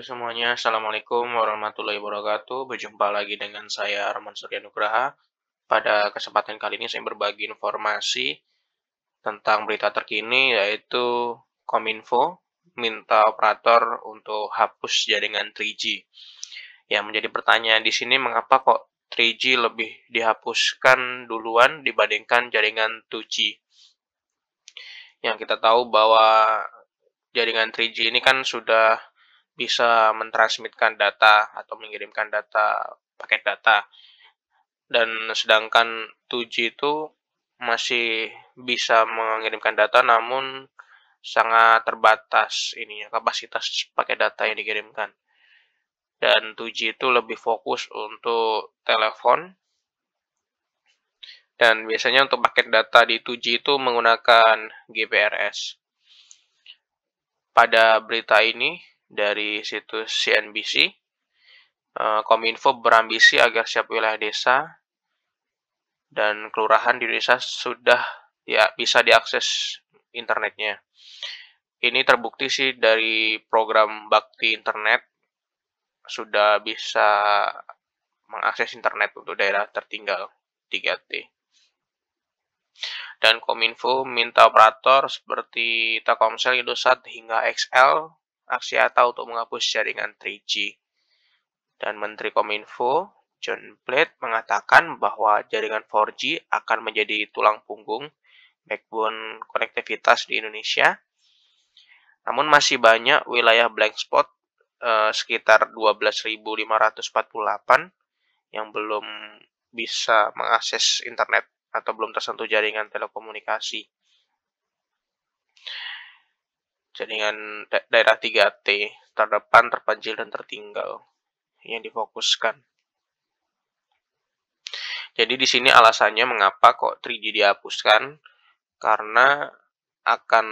semuanya, Assalamualaikum warahmatullahi wabarakatuh. Berjumpa lagi dengan saya Arman Surya Nugraha. Pada kesempatan kali ini saya berbagi informasi tentang berita terkini yaitu Kominfo minta operator untuk hapus jaringan 3G. Yang menjadi pertanyaan di sini mengapa kok 3G lebih dihapuskan duluan dibandingkan jaringan 2G? Yang kita tahu bahwa jaringan 3G ini kan sudah bisa mentransmitkan data atau mengirimkan data paket data dan sedangkan 2G itu masih bisa mengirimkan data namun sangat terbatas ininya kapasitas paket data yang dikirimkan dan 2G itu lebih fokus untuk telepon dan biasanya untuk paket data di 2G itu menggunakan GPRS pada berita ini dari situs CNBC. Eh, Kominfo berambisi agar setiap wilayah desa dan kelurahan di Indonesia sudah ya, bisa diakses internetnya. Ini terbukti sih dari program bakti internet sudah bisa mengakses internet untuk daerah tertinggal 3T. Dan Kominfo minta operator seperti Telkomsel, Indosat hingga XL aksi atau untuk menghapus jaringan 3G. Dan Menteri Kominfo, John Plate mengatakan bahwa jaringan 4G akan menjadi tulang punggung backbone konektivitas di Indonesia. Namun masih banyak wilayah blank spot eh, sekitar 12.548 yang belum bisa mengakses internet atau belum tersentuh jaringan telekomunikasi. jaringan da daerah 3T, terdepan, terpencil, dan tertinggal yang difokuskan. Jadi di sini alasannya mengapa kok 3G dihapuskan karena akan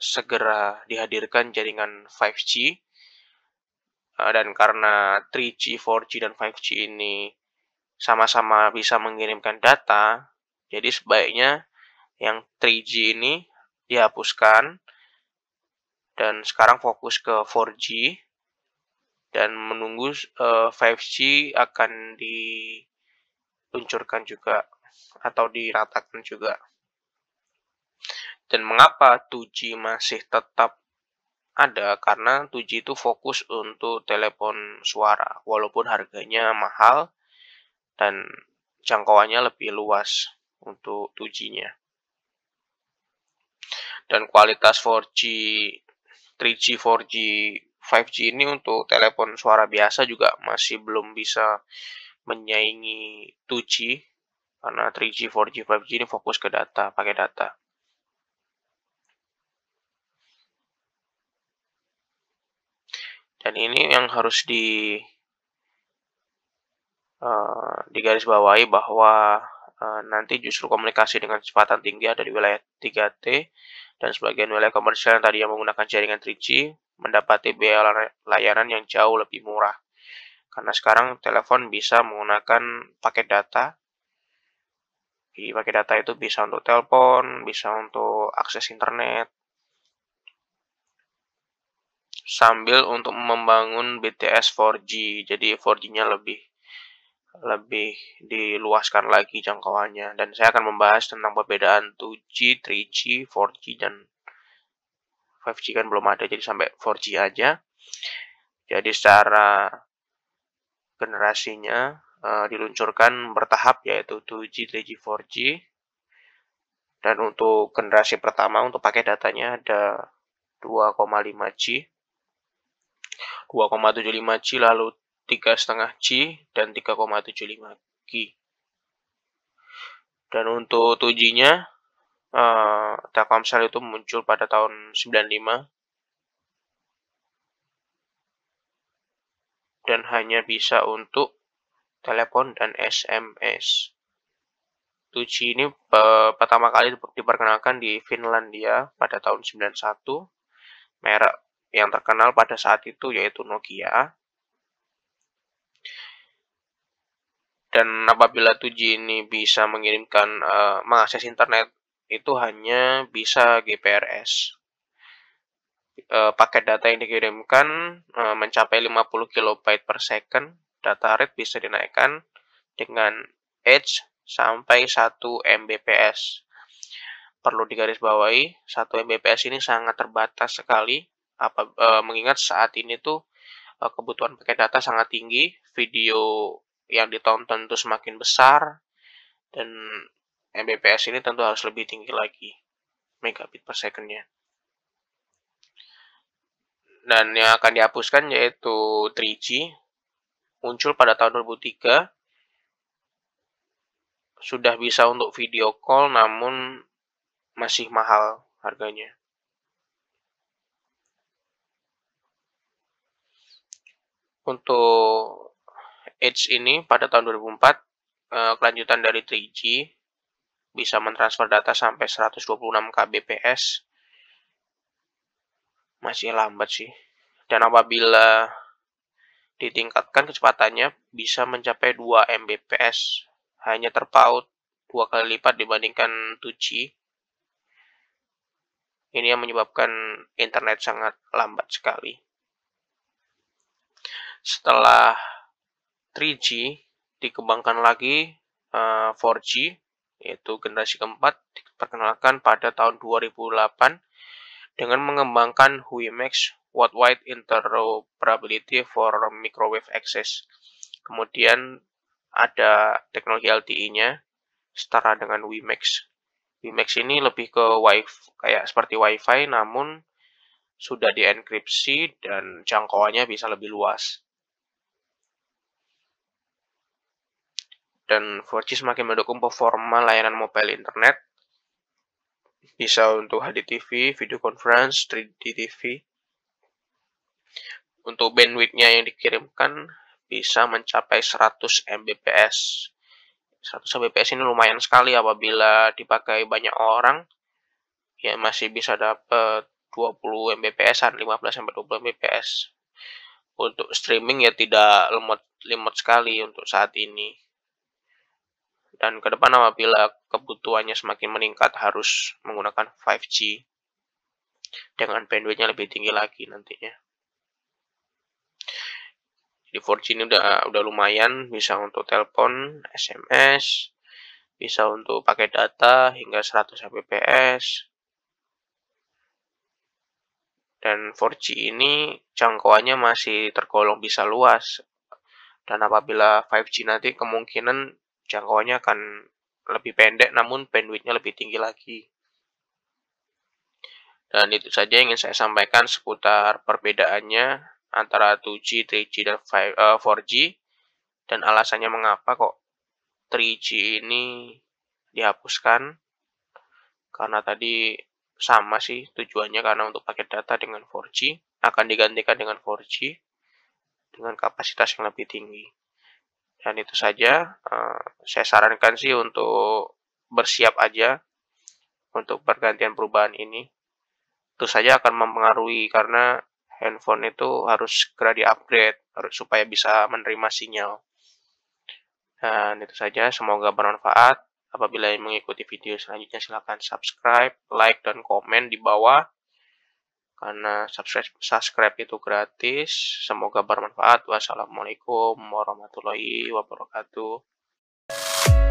segera dihadirkan jaringan 5G eh, dan karena 3G, 4G, dan 5G ini sama-sama bisa mengirimkan data, jadi sebaiknya yang 3G ini dihapuskan dan sekarang fokus ke 4G dan menunggu uh, eh, 5G akan diluncurkan juga atau diratakan juga. Dan mengapa 2G masih tetap ada? Karena 2G itu fokus untuk telepon suara, walaupun harganya mahal dan jangkauannya lebih luas untuk 2G-nya. Dan kualitas 4G 3G, 4G, 5G ini untuk telepon suara biasa juga masih belum bisa menyaingi 2G karena 3G, 4G, 5G ini fokus ke data, pakai data. Dan ini yang harus di uh, digarisbawahi bahwa uh, nanti justru komunikasi dengan kecepatan tinggi ada di wilayah 3T dan sebagian wilayah komersial yang tadi yang menggunakan jaringan 3G mendapati biaya layanan yang jauh lebih murah. Karena sekarang telepon bisa menggunakan paket data. Di paket data itu bisa untuk telepon, bisa untuk akses internet. Sambil untuk membangun BTS 4G, jadi 4G-nya lebih lebih diluaskan lagi jangkauannya dan saya akan membahas tentang perbedaan 2G, 3G, 4G dan 5G kan belum ada jadi sampai 4G aja. Jadi secara generasinya uh, diluncurkan bertahap yaitu 2G, 3G, 4G. Dan untuk generasi pertama untuk pakai datanya ada 2,5G, 2,75G lalu 3,5 G dan 3,75 G. Dan untuk 2G-nya, uh, eh, Telkomsel itu muncul pada tahun 95 dan hanya bisa untuk telepon dan SMS. 2G ini uh, pertama kali diperkenalkan di Finlandia pada tahun 91. Merek yang terkenal pada saat itu yaitu Nokia Dan apabila 2G ini bisa mengirimkan uh, mengakses internet itu hanya bisa GPRS. Uh, eh, paket data yang dikirimkan uh, mencapai 50 kilobyte per second. Data rate bisa dinaikkan dengan Edge sampai 1 Mbps. Perlu digarisbawahi, 1 Mbps ini sangat terbatas sekali apa e, mengingat saat ini tuh e, kebutuhan paket data sangat tinggi, video yang ditonton itu semakin besar dan Mbps ini tentu harus lebih tinggi lagi megabit per secondnya dan yang akan dihapuskan yaitu 3G muncul pada tahun 2003 sudah bisa untuk video call namun masih mahal harganya untuk Edge ini pada tahun 2004 eh, kelanjutan dari 3G bisa mentransfer data sampai 126 kbps masih lambat sih dan apabila ditingkatkan kecepatannya bisa mencapai 2 Mbps hanya terpaut dua kali lipat dibandingkan 2G ini yang menyebabkan internet sangat lambat sekali setelah 3G dikembangkan lagi uh, eh, 4G yaitu generasi keempat diperkenalkan pada tahun 2008 dengan mengembangkan WiMAX Worldwide Interoperability for Microwave Access. Kemudian ada teknologi LTE-nya setara dengan WiMAX. WiMAX ini lebih ke wifi kayak seperti WiFi namun sudah dienkripsi dan jangkauannya bisa lebih luas. dan 4G semakin mendukung performa layanan mobile internet bisa untuk HD TV, video conference, 3D TV. Untuk bandwidthnya yang dikirimkan bisa mencapai 100 Mbps. 100 Mbps ini lumayan sekali apabila dipakai banyak orang. Ya masih bisa dapat 20 Mbps, 15 sampai 20 Mbps. Untuk streaming ya tidak lemot lemot sekali untuk saat ini. Dan ke depan apabila kebutuhannya semakin meningkat harus menggunakan 5G dengan bandwidthnya lebih tinggi lagi nantinya. Jadi 4G ini udah udah lumayan bisa untuk telepon, SMS, bisa untuk pakai data hingga 100 Mbps. Dan 4G ini jangkauannya masih tergolong bisa luas. Dan apabila 5G nanti kemungkinan jangkauannya akan lebih pendek namun bandwidthnya lebih tinggi lagi. Dan itu saja yang ingin saya sampaikan seputar perbedaannya antara 2G, 3G, dan 4G eh, dan alasannya mengapa kok 3G ini dihapuskan karena tadi sama sih tujuannya karena untuk paket data dengan 4G akan digantikan dengan 4G dengan kapasitas yang lebih tinggi dan itu saja uh, saya sarankan sih untuk bersiap aja untuk pergantian perubahan ini itu saja akan mempengaruhi karena handphone itu harus segera diupgrade harus supaya bisa menerima sinyal dan itu saja semoga bermanfaat apabila yang mengikuti video selanjutnya silahkan subscribe like dan komen di bawah karena subscribe, subscribe itu gratis. Semoga bermanfaat. Wassalamualaikum warahmatullahi wabarakatuh.